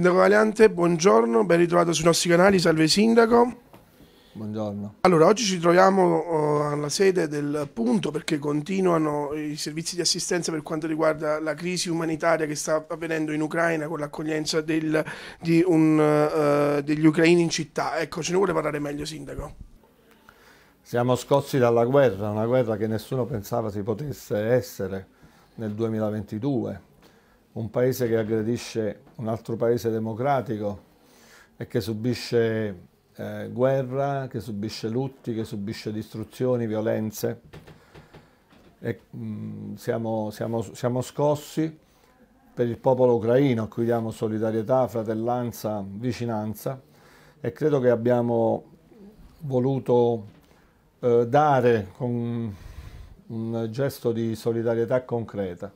Sindaco Valiante, buongiorno, ben ritrovato sui nostri canali, salve Sindaco. Buongiorno. Allora, oggi ci troviamo eh, alla sede del punto perché continuano i servizi di assistenza per quanto riguarda la crisi umanitaria che sta avvenendo in Ucraina con l'accoglienza uh, degli ucraini in città. Ecco, ce ne vuole parlare meglio, Sindaco? Siamo scossi dalla guerra, una guerra che nessuno pensava si potesse essere nel 2022 un paese che aggredisce un altro paese democratico e che subisce eh, guerra, che subisce lutti, che subisce distruzioni, violenze. E, mh, mm, siamo, siamo, siamo scossi per il popolo ucraino a cui diamo solidarietà, fratellanza, vicinanza e credo che abbiamo voluto eh, dare con un gesto di solidarietà concreta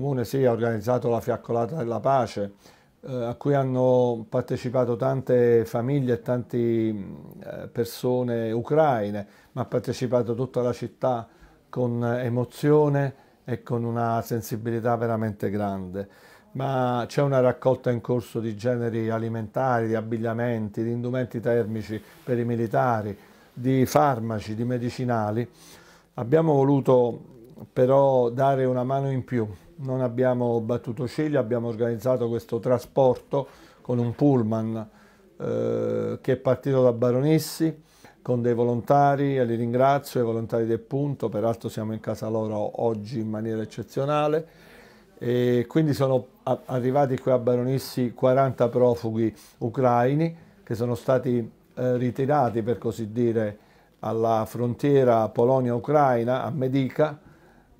comune sì, ha organizzato la fiaccolata della pace, eh, a cui hanno partecipato tante famiglie e tante mm, eh, persone ucraine, ma ha partecipato tutta la città con emozione e con una sensibilità veramente grande. Ma c'è una raccolta in corso di generi alimentari, di abbigliamenti, di indumenti termici per i militari, di farmaci, di medicinali. Abbiamo voluto però dare una mano in più non abbiamo battuto ciglia, abbiamo organizzato questo trasporto con un pullman eh, che è partito da Baronissi con dei volontari e li ringrazio, i volontari del punto, peraltro siamo in casa loro oggi in maniera eccezionale e quindi sono arrivati qui a Baronissi 40 profughi ucraini che sono stati eh, ritirati per così dire alla frontiera Polonia-Ucraina a Medica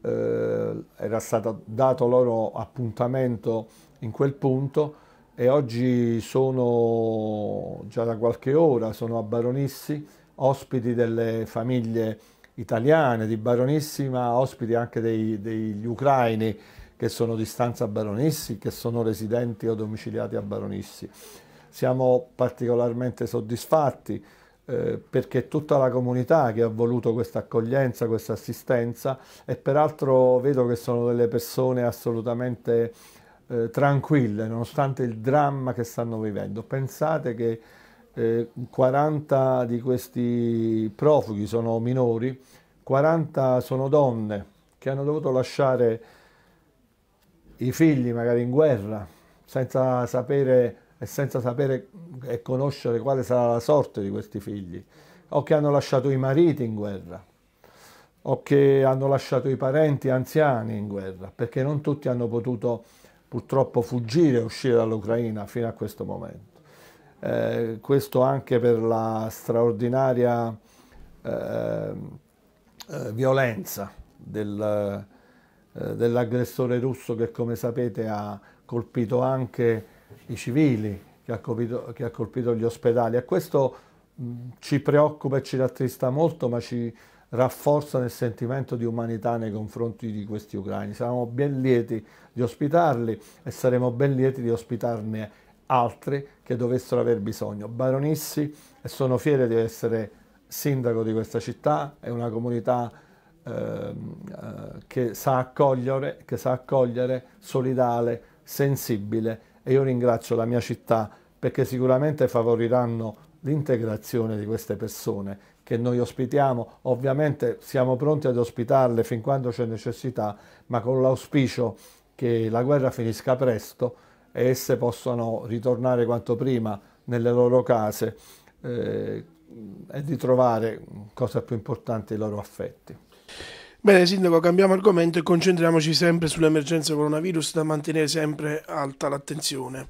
eh, era stato dato loro appuntamento in quel punto e oggi sono già da qualche ora, sono a Baronissi, ospiti delle famiglie italiane di Baronissi, ma ospiti anche dei, degli ucraini che sono di stanza a Baronissi, che sono residenti o domiciliati a Baronissi. Siamo particolarmente soddisfatti eh, perché tutta la comunità che ha voluto questa accoglienza, questa assistenza e peraltro vedo che sono delle persone assolutamente eh, tranquille nonostante il dramma che stanno vivendo. Pensate che eh, 40 di questi profughi sono minori, 40 sono donne che hanno dovuto lasciare i figli magari in guerra senza sapere e senza sapere e conoscere quale sarà la sorte di questi figli, o che hanno lasciato i mariti in guerra, o che hanno lasciato i parenti anziani in guerra, perché non tutti hanno potuto purtroppo fuggire e uscire dall'Ucraina fino a questo momento. Eh, questo anche per la straordinaria eh, eh, violenza del, eh, dell'aggressore russo che come sapete ha colpito anche i civili, che ha, colpito, che ha colpito gli ospedali. E questo mm, ci preoccupa e ci rattrista molto, ma ci rafforza nel sentimento di umanità nei confronti di questi ucraini. Saremo ben lieti di ospitarli e saremo ben lieti di ospitarne altri che dovessero aver bisogno. Baronissi e sono fiero di essere sindaco di questa città, è una comunità ehm, eh, che, sa accogliere, che sa accogliere, solidale, sensibile e io ringrazio la mia città perché sicuramente favoriranno l'integrazione di queste persone che noi ospitiamo. Ovviamente siamo pronti ad ospitarle fin quando c'è necessità, ma con l'auspicio che la guerra finisca presto e esse possano ritornare quanto prima nelle loro case eh, e ritrovare, cosa più importante, i loro affetti. Bene, Sindaco, cambiamo argomento e concentriamoci sempre sull'emergenza coronavirus da mantenere sempre alta l'attenzione.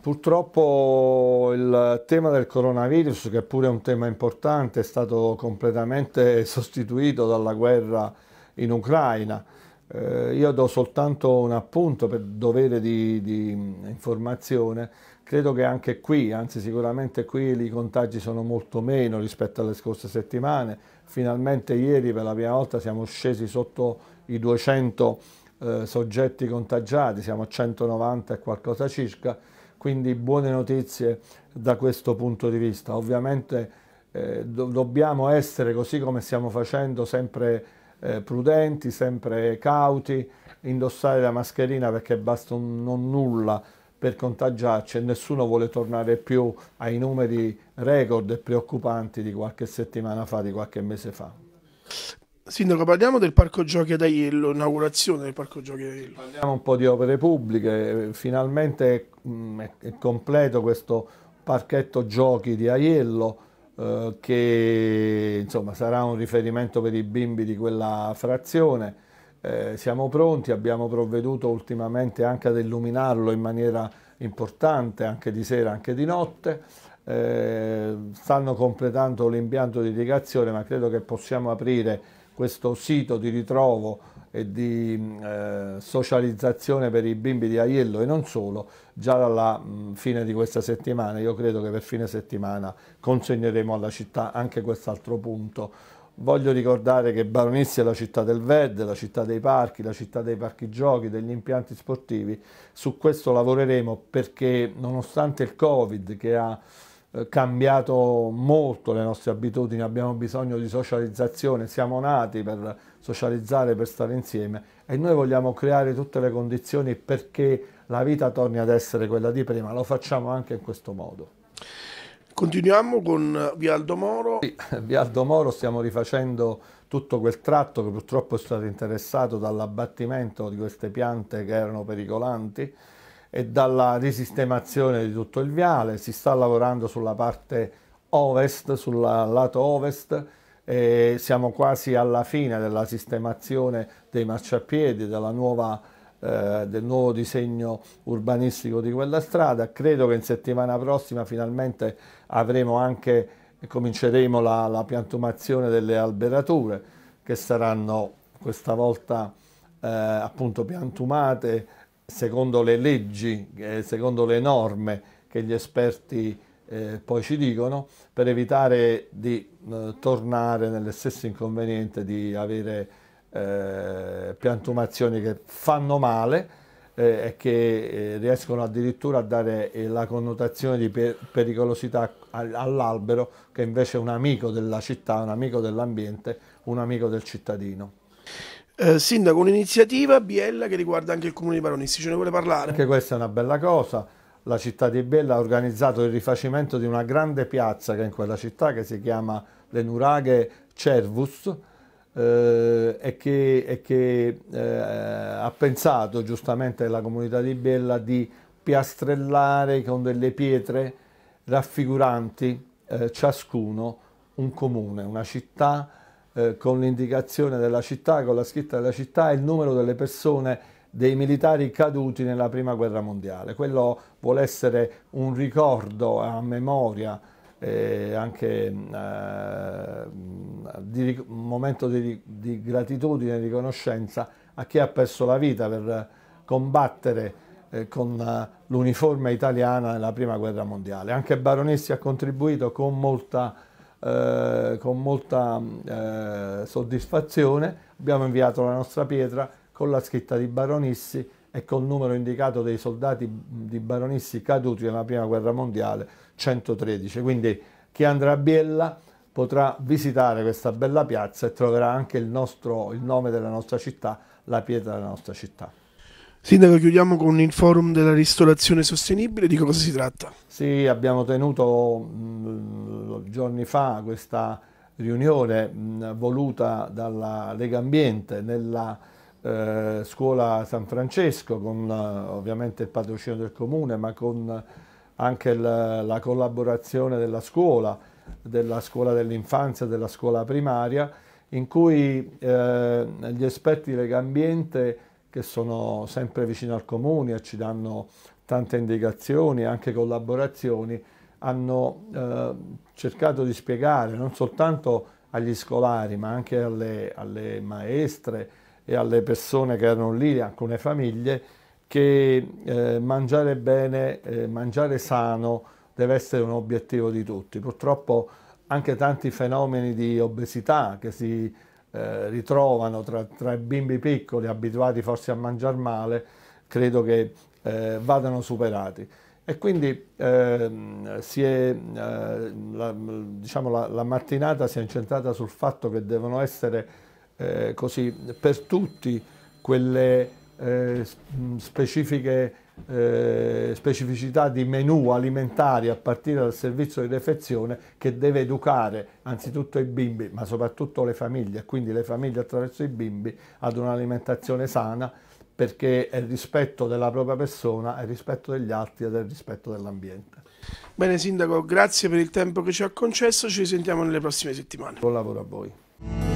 Purtroppo il tema del coronavirus, che pure è un tema importante, è stato completamente sostituito dalla guerra in Ucraina. Eh, io do soltanto un appunto per dovere di, di informazione. Credo che anche qui, anzi sicuramente qui, i contagi sono molto meno rispetto alle scorse settimane finalmente ieri per la prima volta siamo scesi sotto i 200 eh, soggetti contagiati, siamo a 190 e qualcosa circa, quindi buone notizie da questo punto di vista. Ovviamente eh, do dobbiamo essere, così come stiamo facendo, sempre eh, prudenti, sempre cauti, indossare la mascherina perché basta un non nulla per contagiarci e nessuno vuole tornare più ai numeri record e preoccupanti di qualche settimana fa, di qualche mese fa. Sindaco, parliamo del parco giochi ad Aiello, inaugurazione del parco giochi ad Aiello. Parliamo un po' di opere pubbliche, finalmente mm, è completo questo parchetto giochi di Aiello eh, che insomma, sarà un riferimento per i bimbi di quella frazione eh, siamo pronti, abbiamo provveduto ultimamente anche ad illuminarlo in maniera importante, anche di sera, anche di notte. Eh, stanno completando l'impianto di irrigazione, ma credo che possiamo aprire questo sito di ritrovo e di eh, socializzazione per i bimbi di Aiello e non solo, già dalla mh, mm, fine di questa settimana. Io credo che per fine settimana consegneremo alla città anche quest'altro punto Voglio ricordare che Baronizia è la città del verde, la città dei parchi, la città dei parchi giochi, degli impianti sportivi. Su questo lavoreremo perché nonostante il Covid che ha eh, cambiato molto le nostre abitudini, abbiamo bisogno di socializzazione, siamo nati per socializzare, per stare insieme e noi vogliamo creare tutte le condizioni perché la vita torni ad essere quella di prima, lo facciamo anche in questo modo. Continuiamo con eh, Vialdo Moro. Sì, Vialdo Moro stiamo rifacendo tutto quel tratto che purtroppo è stato interessato dall'abbattimento di queste piante che erano pericolanti e dalla risistemazione di tutto il viale. Si sta lavorando sulla parte ovest, sul lato ovest, siamo quasi alla fine della sistemazione dei marciapiedi, della nuova eh, del nuovo disegno urbanistico di quella strada. Credo che in settimana prossima finalmente avremo anche, cominceremo la, la piantumazione delle alberature che saranno questa volta eh, appunto piantumate secondo le leggi, eh, secondo le norme che gli esperti eh, poi ci dicono, per evitare di eh, tornare nelle stesse inconvenienti di avere eh, piantumazioni che fanno male eh, e che eh, riescono addirittura a dare eh, la connotazione di per pericolosità all'albero che invece è un amico della città, un amico dell'ambiente, un amico del cittadino. Eh, sindaco, un'iniziativa Biella che riguarda anche il comune di Baronissi, ce ne vuole parlare? Anche questa è una bella cosa, la città di Biella ha organizzato il rifacimento di una grande piazza che è in quella città che si chiama Le Nuraghe Cervus, eh, e che, e che eh, ha pensato giustamente la comunità di Biella di piastrellare con delle pietre raffiguranti eh, ciascuno un comune, una città eh, con l'indicazione della città, con la scritta della città e il numero delle persone dei militari caduti nella prima guerra mondiale. Quello vuole essere un ricordo a memoria eh, anche mm, eh, di, un momento di, di gratitudine e riconoscenza a chi ha perso la vita per combattere eh, con eh, l'uniforme italiana nella prima guerra mondiale. Anche Baronessi ha contribuito con molta, eh, con molta mm, eh, soddisfazione. Abbiamo inviato la nostra pietra con la scritta di Baronissi e col numero indicato dei soldati mm, di Baronissi caduti nella prima guerra mondiale 113. Quindi chi andrà a Biella potrà visitare questa bella piazza e troverà anche il, nostro, il nome della nostra città, la pietra della nostra città. Sindaco, chiudiamo con il forum della ristorazione sostenibile, di cosa si tratta? Sì, abbiamo tenuto mh, giorni fa questa riunione mh, voluta dalla Lega Ambiente nella eh, scuola San Francesco con ovviamente il patrocinio del comune ma con anche la, la collaborazione della scuola, della scuola dell'infanzia, della scuola primaria, in cui eh, gli esperti di Legambiente, che sono sempre vicino al comune e ci danno tante indicazioni e anche collaborazioni, hanno eh, cercato di spiegare non soltanto agli scolari ma anche alle, alle maestre e alle persone che erano lì, alcune famiglie, che eh, mangiare bene, eh, mangiare sano deve essere un obiettivo di tutti. Purtroppo anche tanti fenomeni di obesità che si eh, ritrovano tra, tra, i bimbi piccoli abituati forse a mangiare male, credo che eh, vadano superati. E quindi ehm, è, eh, la, diciamo, la, la, mattinata si è incentrata sul fatto che devono essere eh, così per tutti quelle eh, mm, specifiche eh, specificità di menù alimentari a partire dal servizio di refezione che deve educare anzitutto i bimbi ma soprattutto le famiglie, quindi le famiglie attraverso i bimbi ad un'alimentazione sana perché è il rispetto della propria persona, è il rispetto degli altri ed è il rispetto dell'ambiente. Bene Sindaco, grazie per il tempo che ci ha concesso, ci sentiamo nelle prossime settimane. Buon lavoro a voi.